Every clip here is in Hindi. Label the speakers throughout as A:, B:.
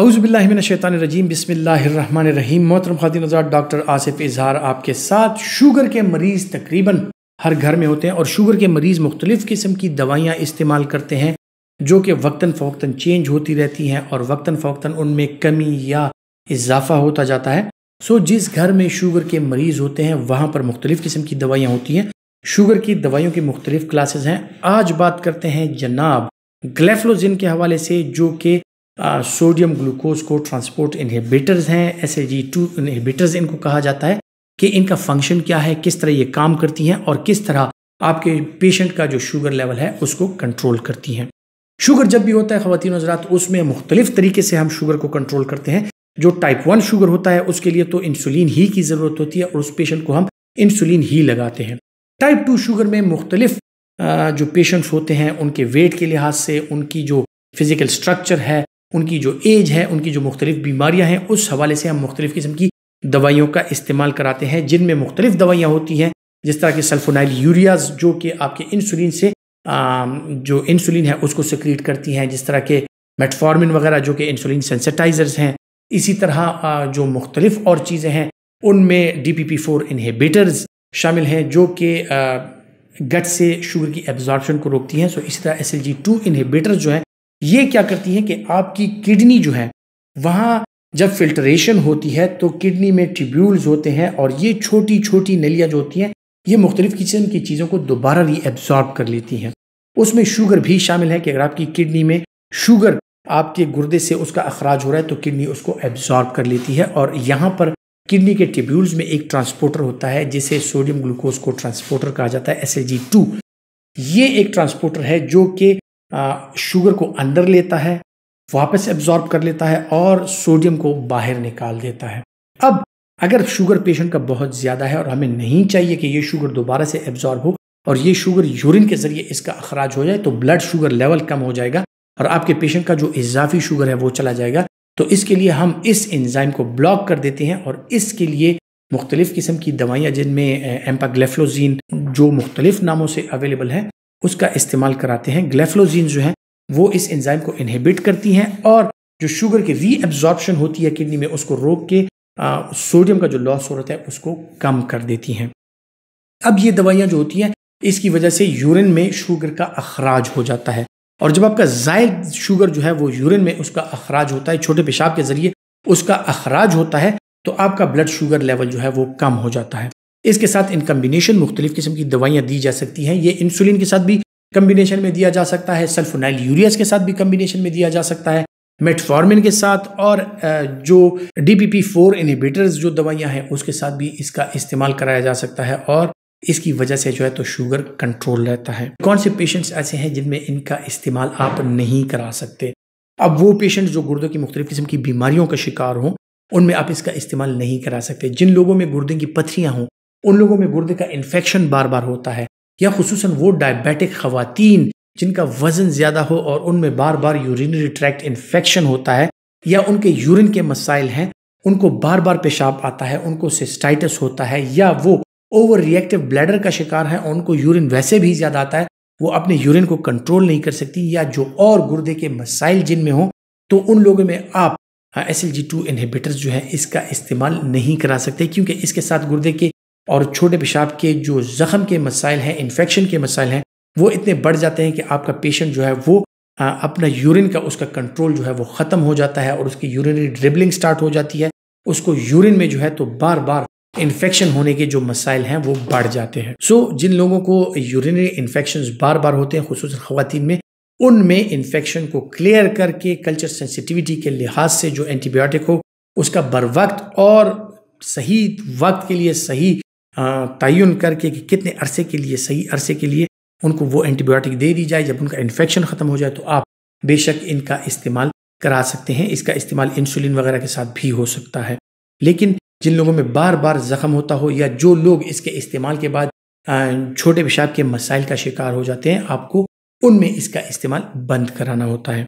A: अउज़बिल्लिमिनशैतानरजीम बिसमीम मोहतरम खादी आज़ाद डॉक्टर आसिफ इजहार आपके साथ शुगर के मरीज़ तकरीबन हर घर में होते हैं और शुगर के मरीज़ मुख्तलिफ़ किस्म की दवाइयाँ इस्तेमाल करते हैं जो कि वक्ता फ़ौक्ता चेंज होती रहती हैं और वक्ता फ़ोक्ता उनमें कमी या इजाफा होता जाता है सो जिस घर में शुगर के मरीज़ होते हैं वहाँ पर मुख्तलिफ़ किस्म की दवाइयाँ होती हैं शुगर की दवाइयों की मुख्तलिफ़ क्लासेज हैं आज बात करते हैं जनाब ग्लेफ्लोजिन के हवाले से जो कि सोडियम ग्लूकोज को ट्रांसपोर्ट इनहिबिटर्स हैं S A G two inhibitors इनको कहा जाता है कि इनका फंक्शन क्या है किस तरह ये काम करती हैं और किस तरह आपके पेशेंट का जो शुगर लेवल है उसको कंट्रोल करती हैं शुगर जब भी होता है ख़वान हजरात उसमें मुख्तलिफ तरीके से हम शुगर को कंट्रोल करते हैं जो टाइप वन शुगर होता है उसके लिए तो इंसुलिन ही की ज़रूरत होती है और उस पेशेंट को हम इंसुलिन ही लगाते हैं टाइप टू शुगर में मुख्तलिफ जो पेशेंट्स होते हैं उनके वेट के लिहाज से उनकी जो फिज़िकल स्ट्रक्चर है उनकी जो एज है उनकी जो मुख्तलिफ बीमारियाँ हैं उस हवाले से हम मुख्तलिफ़ किस्म की दवाइयों का इस्तेमाल कराते हैं जिनमें मुख्तलिफ दवाइयाँ होती हैं जिस तरह के सल्फोनाइल यूरियाज जो कि आपके इंसुलिन से आ, जो इंसुलिन है उसको सिक्रीट करती हैं जिस तरह के मेटफॉर्मिन वगैरह जो कि इंसुलिन सेंसिटाइजर्स हैं इसी तरह आ, जो मुख्तलिफ और चीज़ें हैं उनमें D P P four inhibitors शामिल हैं जो कि गट से शुगर की एब्जॉर्बशन को रोकती हैं सो इसी तरह S L G two inhibitors जो हैं ये क्या करती है कि आपकी किडनी जो है वहाँ जब फिल्ट्रेशन होती है तो किडनी में ट्यूब्यूल्स होते हैं और ये छोटी छोटी नलियाँ जो होती हैं ये मुख्तलिफ़ किस्म की चीज़ों को दोबारा एब्जॉर्ब कर लेती हैं उसमें शुगर भी शामिल है कि अगर आपकी किडनी में शुगर आपके गुर्दे से उसका अखराज हो रहा है तो किडनी उसको एब्जॉर्ब कर लेती है और यहाँ पर किडनी के ट्यूब्यूल्स में एक ट्रांसपोर्टर होता है जिसे सोडियम ग्लूकोज को ट्रांसपोर्टर कहा जाता है एस ये एक ट्रांसपोर्टर है जो कि शुगर को अंदर लेता है वापस एब्जॉर्ब कर लेता है और सोडियम को बाहर निकाल देता है अब अगर शुगर पेशेंट का बहुत ज़्यादा है और हमें नहीं चाहिए कि ये शुगर दोबारा से एब्जॉर्ब हो और ये शुगर यूरिन के ज़रिए इसका अखराज हो जाए तो ब्लड शुगर लेवल कम हो जाएगा और आपके पेशेंट का जो इजाफी शुगर है वो चला जाएगा तो इसके लिए हम इस एंजाइम को ब्लॉक कर देते हैं और इसके लिए मुख्तलिफ़ किस्म की दवाइयाँ जिनमें एम्पाग्लेफ्लोजीन जो मुख्तलिफ नामों से अवेलेबल है उसका इस्तेमाल कराते हैं ग्लेफ्लोजीन जो है वो इस एंजाइम को इनहिबिट करती हैं और जो शुगर की रीएब्जॉर्प्शन होती है किडनी में उसको रोक के आ, सोडियम का जो लॉस हो रहा है उसको कम कर देती हैं अब ये दवाइयाँ जो होती हैं इसकी वजह से यूरिन में शुगर का अखराज हो जाता है और जब आपका जायद शुगर जो है वो यूरिन में उसका अखराज होता है छोटे पेशाब के ज़रिए उसका अखराज होता है तो आपका ब्लड शुगर लेवल जो है वो कम हो जाता है इसके साथ इन कम्बिनेशन मुख्तलिफ किस्म की दवाइयाँ दी जा सकती हैं ये इंसुलिन के साथ भी कम्बिनेशन में दिया जा सकता है सल्फोनाइल यूरियस के साथ भी कम्बिनेशन में दिया जा सकता है मेटफॉर्मिन के साथ और जो D P P four inhibitors जो दवाइयाँ हैं उसके साथ भी इसका इस्तेमाल कराया जा सकता है और इसकी वजह से जो है तो शुगर कंट्रोल रहता है कौन से पेशेंट्स ऐसे हैं जिनमें इनका इस्तेमाल आप नहीं करा सकते अब वो पेशेंट जो गुर्दों की मुख्तलिफ किस्म की बीमारियों का शिकार हों उनमें आप इसका इस्तेमाल नहीं करा सकते जिन लोगों में गुर्दे की पथरियाँ हों उन लोगों में गुर्दे का इन्फेक्शन बार बार होता है या खसूस वो डायबिटिक खातन जिनका वज़न ज़्यादा हो और उनमें बार बार यूरिनरी ट्रैक्ट इन्फेक्शन होता है या उनके यूरिन के मसाइल हैं उनको बार बार पेशाब आता है उनको सिस्टाइटस होता है या वो ओवर रिएक्टिव ब्लैडर का शिकार है उनको यूरिन वैसे भी ज़्यादा आता है वो अपने यूरिन को कंट्रोल नहीं कर सकती या जो और गुर्दे के मसाइल जिनमें हों तो उन लोगों में आप S L G two inhibitors जो है इसका इस्तेमाल नहीं करा सकते क्योंकि इसके साथ गुर्दे के और छोटे पेशाब के जो ज़ख़म के मसाइल हैं इन्फेक्शन के मसाइल हैं वो इतने बढ़ जाते हैं कि आपका पेशेंट जो है वो आ, अपना यूरिन का उसका कंट्रोल जो है वो ख़त्म हो जाता है और उसकी यूरिनरी ड्रिबलिंग स्टार्ट हो जाती है उसको यूरिन में जो है तो बार बार इन्फेक्शन होने के जो मसाइल हैं वो बढ़ जाते हैं सो so, जिन लोगों को यूरिनरी इन्फेक्शन बार बार होते हैं खसूस खुवान में उनमें इन्फेक्शन को क्लियर करके कल्चर सेंसिटिविटी के लिहाज से जो एंटीबायोटिक हो उसका बर वक्त और सही वक्त के लिए सही तयन करके कि कितने अरसे के लिए सही अरसे के लिए उनको वो एंटीबायोटिक दे दी जाए जब उनका इन्फेक्शन ख़त्म हो जाए तो आप बेशक इनका इस्तेमाल करा सकते हैं इसका इस्तेमाल इंसुलिन वगैरह के साथ भी हो सकता है लेकिन जिन लोगों में बार बार ज़ख़म होता हो या जो लोग इसके इस्तेमाल के बाद छोटे पेशाब के मसाइल का शिकार हो जाते हैं आपको उनमें इसका इस्तेमाल बंद कराना होता है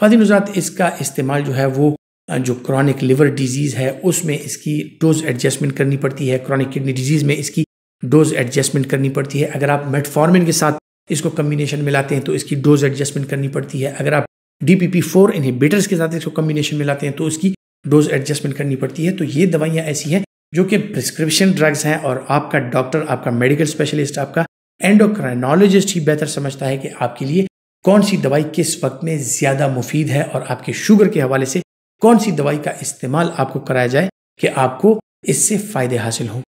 A: फ़ादी हजरात इसका इस्तेमाल जो है वो जो क्रॉनिक लिवर डिजीज़ है उसमें इसकी डोज एडजस्टमेंट करनी पड़ती है क्रॉनिक किडनी डिजीज़ में इसकी डोज एडजस्टमेंट करनी पड़ती है अगर आप मेटफॉर्मिन के साथ इसको कम्बिनेशन मिलाते हैं तो इसकी डोज एडजस्टमेंट करनी पड़ती है अगर आप D P P four inhibitors के साथ इसको कम्बिनेशन मिलाते हैं तो इसकी डोज एडजस्टमेंट करनी पड़ती है तो ये दवाइयाँ ऐसी हैं जो कि प्रिस्क्रिप्शन ड्रग्स हैं और आपका डॉक्टर आपका मेडिकल स्पेशलिस्ट आपका एंडोक्राइनोलॉजिस्ट ही बेहतर समझता है कि आपके लिए कौन सी दवाई किस वक्त में ज़्यादा मुफीद है और आपके शुगर के हवाले से कौन सी दवाई का इस्तेमाल आपको कराया जाए कि आपको इससे फ़ायदे हासिल हों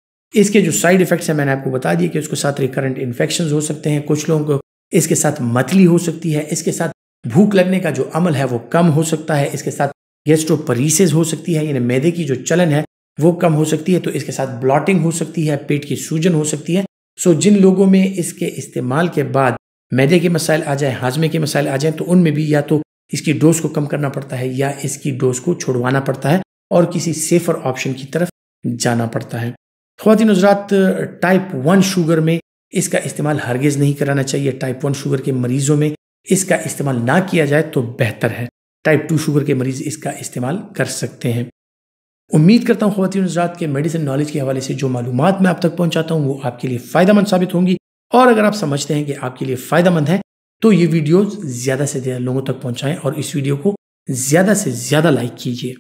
A: इसके जो साइड इफ़ेक्ट्स हैं मैंने आपको बता दिए कि उसके साथ रिकरेंट इन्फेक्शन हो सकते हैं कुछ लोगों को इसके साथ मतली हो सकती है इसके साथ भूख लगने का जो अमल है वो कम हो सकता है इसके साथ गैस्ट्रोपरीसेज हो सकती है यानी मैदे की जो चलन है वो कम हो सकती है तो इसके साथ ब्लॉटिंग हो सकती है पेट की सूजन हो सकती है सो जिन लोगों में इसके इस्तेमाल के बाद मैदे के मसाइल आ जाए हाजमे के मसाइल आ जाए तो उनमें भी या तो इसकी डोज को कम करना पड़ता है या इसकी डोज को छोड़वाना पड़ता है और किसी सेफर ऑप्शन की तरफ जाना पड़ता है खुवान हजरात टाइप वन शुगर में इसका इस्तेमाल हरगिज़ नहीं कराना चाहिए टाइप वन शुगर के मरीज़ों में इसका इस्तेमाल ना किया जाए तो बेहतर है टाइप टू शुगर के मरीज़ इसका इस्तेमाल कर सकते हैं उम्मीद करता हूँ खुवान हजरात के मेडिसिन नॉलेज के हवाले से जो मालूम मैं आप तक पहुँचाता हूँ वो आपके लिए फ़ायदा मंद साबित होंगी और अगर आप समझते हैं कि आपके लिए फ़ायदा मंद है तो ये वीडियोज ज़्यादा से ज़्यादा लोगों तक पहुंचाएं और इस वीडियो को ज़्यादा से ज़्यादा लाइक कीजिए